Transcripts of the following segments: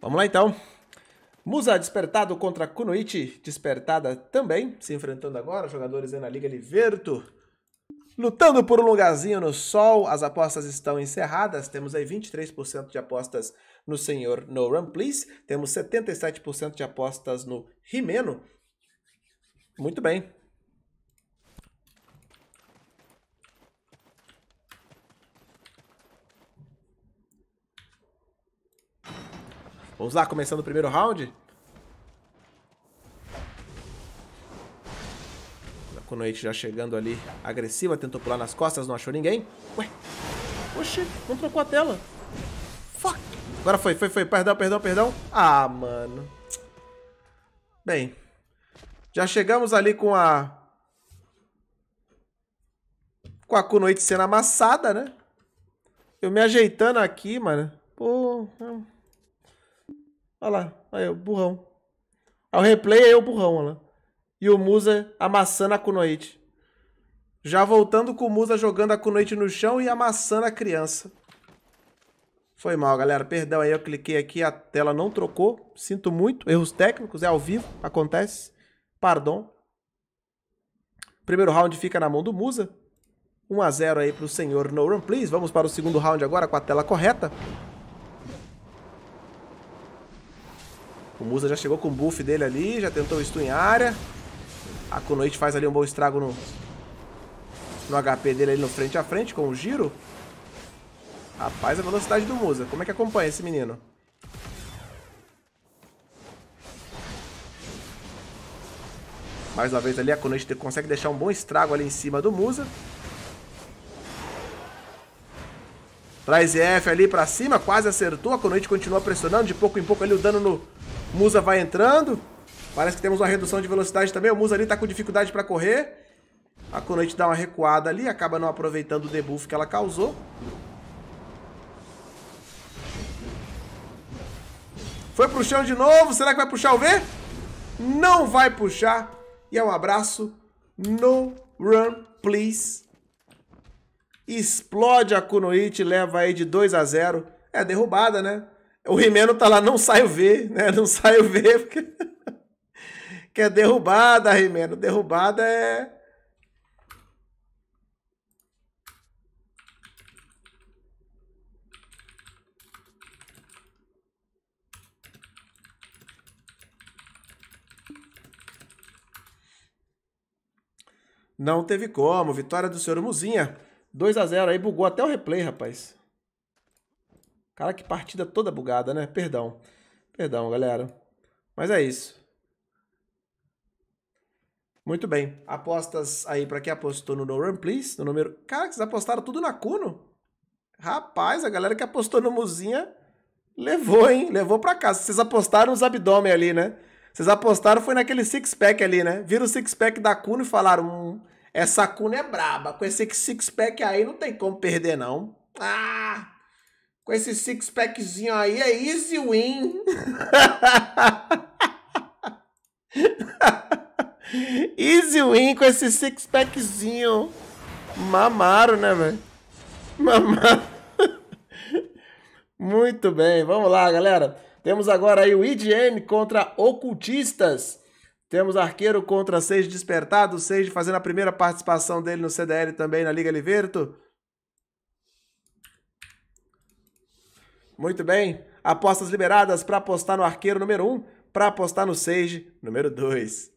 Vamos lá então. Musa despertado contra Kunoichi, despertada também, se enfrentando agora, jogadores aí na Liga Liverto. Lutando por um lugarzinho no sol, as apostas estão encerradas, temos aí 23% de apostas no senhor No Run Please, temos 77% de apostas no Rimeno. Muito bem, Vamos lá, começando o primeiro round. Kunoichi tá já chegando ali, agressiva, tentou pular nas costas, não achou ninguém. Ué, oxi, não trocou a tela. Fuck. Agora foi, foi, foi, perdão, perdão, perdão. Ah, mano. Bem, já chegamos ali com a... Com a Kunoichi sendo amassada, né? Eu me ajeitando aqui, mano. Pô... É Olha lá. Aí, o burrão. Aí o replay aí é o burrão, olha lá. E o Musa amassando a Kunoichi. Já voltando com o Musa jogando a Kunoichi no chão e amassando a criança. Foi mal, galera. Perdão aí, eu cliquei aqui, a tela não trocou. Sinto muito. Erros técnicos, é ao vivo, acontece. Pardon. Primeiro round fica na mão do Musa. 1 a 0 aí pro senhor No Run Please. Vamos para o segundo round agora com a tela correta. O Musa já chegou com o buff dele ali, já tentou o stun em área. A Kunoichi faz ali um bom estrago no, no HP dele ali no frente a frente com o giro. Rapaz, a velocidade do Musa. Como é que acompanha esse menino? Mais uma vez ali, a Kunoichi consegue deixar um bom estrago ali em cima do Musa. Traz EF ali pra cima, quase acertou. A Kunoichi continua pressionando de pouco em pouco ali o dano no, Musa vai entrando. Parece que temos uma redução de velocidade também. O Musa ali tá com dificuldade para correr. A Kunite dá uma recuada ali, acaba não aproveitando o debuff que ela causou. Foi pro chão de novo. Será que vai puxar o V? Não vai puxar. E é um abraço. No run, please. Explode a Kunoichi, leva aí de 2 a 0. É derrubada, né? O Rimeno tá lá, não saio ver, né? Não saio ver, porque. que é derrubada, Rimeno. Derrubada é. Não teve como. Vitória do senhor Muzinha. 2 a 0 Aí bugou até o replay, rapaz. Cara, que partida toda bugada, né? Perdão. Perdão, galera. Mas é isso. Muito bem. Apostas aí para quem apostou no No Run Please, no número... Cara, vocês apostaram tudo na Cuno? Rapaz, a galera que apostou no Muzinha levou, hein? Levou para casa. Vocês apostaram nos abdômen ali, né? Vocês apostaram foi naquele six-pack ali, né? Viram o six-pack da Cuno e falaram... Hum, essa Cuno é braba. Com esse six-pack aí não tem como perder, não. Ah! com esse six-packzinho aí, é easy win. easy win com esse six-packzinho. Mamaram, né, velho? Mamaram. Muito bem, vamos lá, galera. Temos agora aí o IGN contra Ocultistas. Temos Arqueiro contra Seis Despertado. Seis fazendo a primeira participação dele no CDL também na Liga Liverto. Muito bem. Apostas liberadas para apostar no arqueiro número 1, um, para apostar no Sage número 2.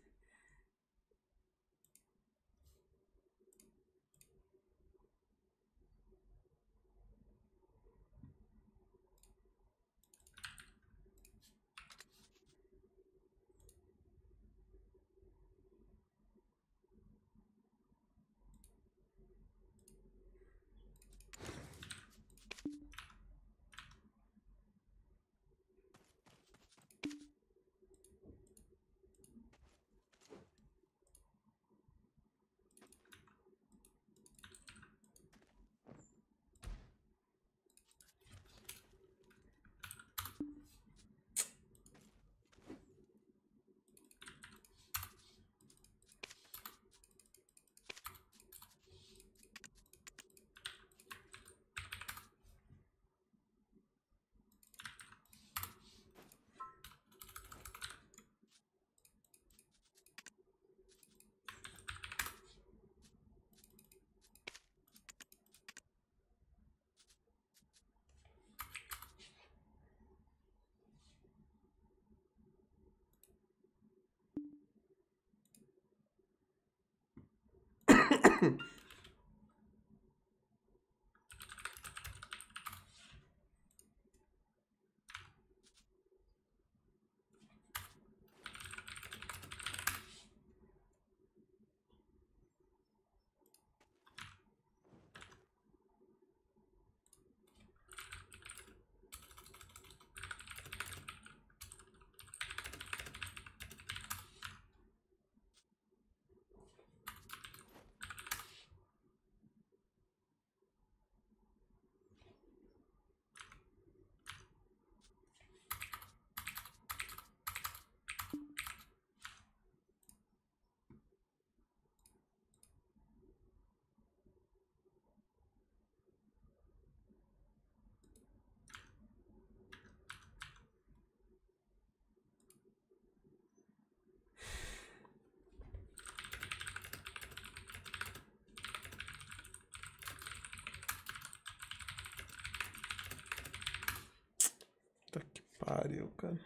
pariu, cara.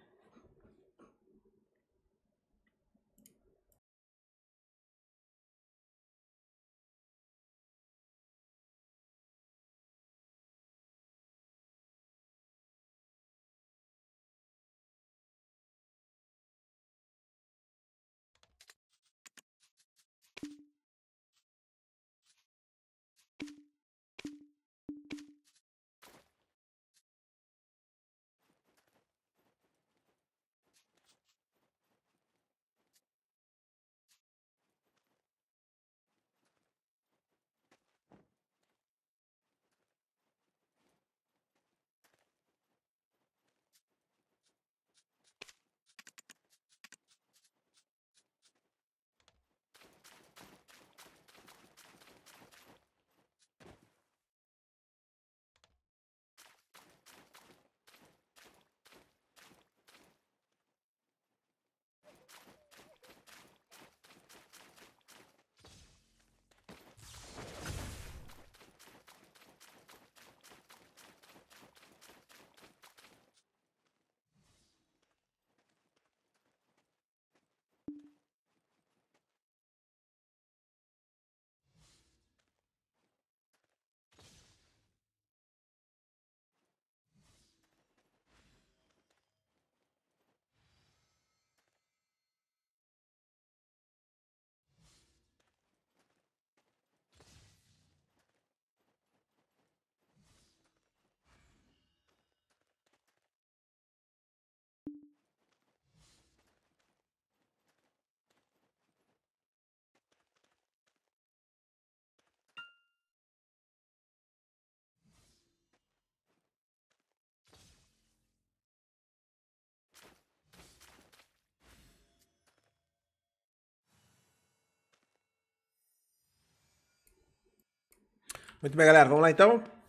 Muito bem, galera. Vamos lá então?